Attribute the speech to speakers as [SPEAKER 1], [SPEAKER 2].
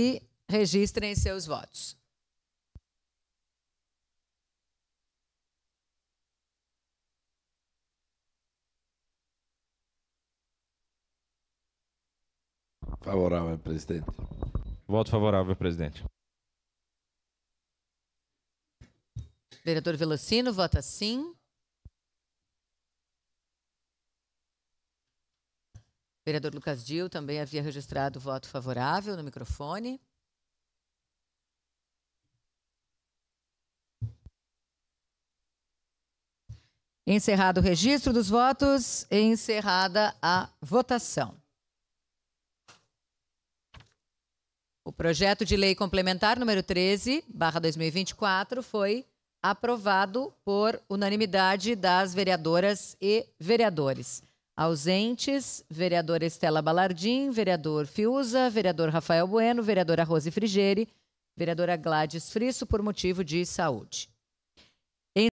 [SPEAKER 1] e registrem seus votos.
[SPEAKER 2] Favorável, presidente. Voto favorável, presidente.
[SPEAKER 1] Vereador Velocino, vota sim. vereador Lucas Dil também havia registrado voto favorável no microfone. Encerrado o registro dos votos, encerrada a votação. O projeto de lei complementar número 13, barra 2024, foi aprovado por unanimidade das vereadoras e vereadores. Ausentes, vereadora Estela Balardim, vereador Fiuza, vereador Rafael Bueno, vereadora Rose Frigeri, vereadora Gladys Frisso, por motivo de saúde.